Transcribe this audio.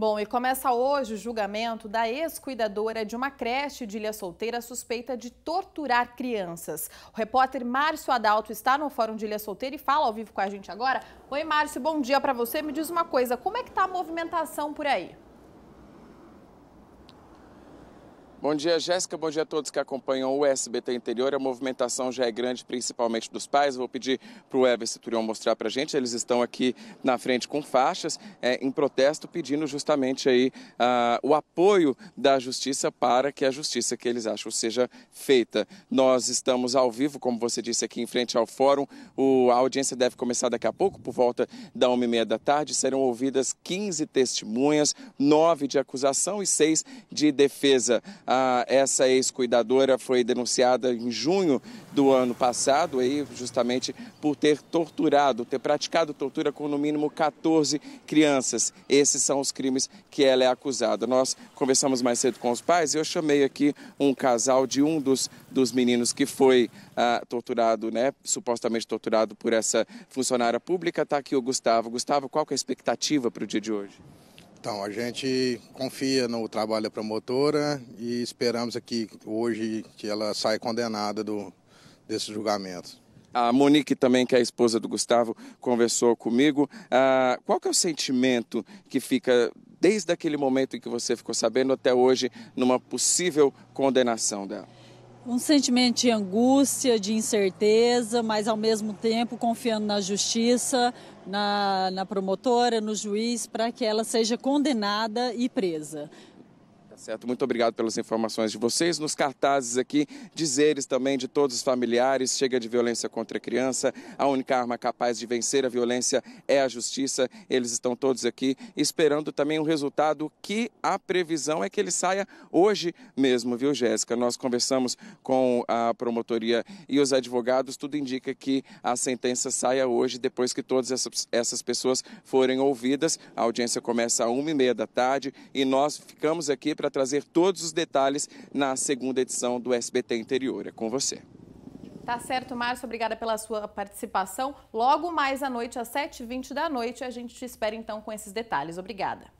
Bom, e começa hoje o julgamento da ex-cuidadora de uma creche de Ilha Solteira suspeita de torturar crianças. O repórter Márcio Adalto está no Fórum de Ilha Solteira e fala ao vivo com a gente agora. Oi, Márcio, bom dia para você. Me diz uma coisa, como é que tá a movimentação por aí? Bom dia, Jéssica. Bom dia a todos que acompanham o SBT Interior. A movimentação já é grande, principalmente dos pais. Vou pedir para o Ever Citurion mostrar para a gente. Eles estão aqui na frente com faixas é, em protesto, pedindo justamente aí ah, o apoio da justiça para que a justiça que eles acham seja feita. Nós estamos ao vivo, como você disse, aqui em frente ao fórum. O, a audiência deve começar daqui a pouco, por volta da uma e meia da tarde. Serão ouvidas 15 testemunhas, nove de acusação e seis de defesa. Ah, essa ex-cuidadora foi denunciada em junho do ano passado, aí, justamente por ter torturado, ter praticado tortura com no mínimo 14 crianças. Esses são os crimes que ela é acusada. Nós conversamos mais cedo com os pais e eu chamei aqui um casal de um dos, dos meninos que foi ah, torturado, né, supostamente torturado por essa funcionária pública. Está aqui o Gustavo. Gustavo, qual é a expectativa para o dia de hoje? Então, a gente confia no trabalho da promotora e esperamos aqui hoje que ela saia condenada do, desse julgamento. A Monique também, que é a esposa do Gustavo, conversou comigo. Ah, qual que é o sentimento que fica desde aquele momento em que você ficou sabendo até hoje numa possível condenação dela? um sentimento de angústia, de incerteza, mas ao mesmo tempo confiando na justiça, na, na promotora, no juiz, para que ela seja condenada e presa. Certo, muito obrigado pelas informações de vocês. Nos cartazes aqui, dizeres também de todos os familiares: chega de violência contra a criança, a única arma capaz de vencer a violência é a justiça. Eles estão todos aqui esperando também o um resultado que a previsão é que ele saia hoje mesmo, viu, Jéssica? Nós conversamos com a promotoria e os advogados, tudo indica que a sentença saia hoje, depois que todas essas, essas pessoas forem ouvidas. A audiência começa às uma e meia da tarde e nós ficamos aqui para para trazer todos os detalhes na segunda edição do SBT Interior. É com você. Tá certo, Márcio. Obrigada pela sua participação. Logo mais à noite, às 7h20 da noite, a gente te espera então com esses detalhes. Obrigada.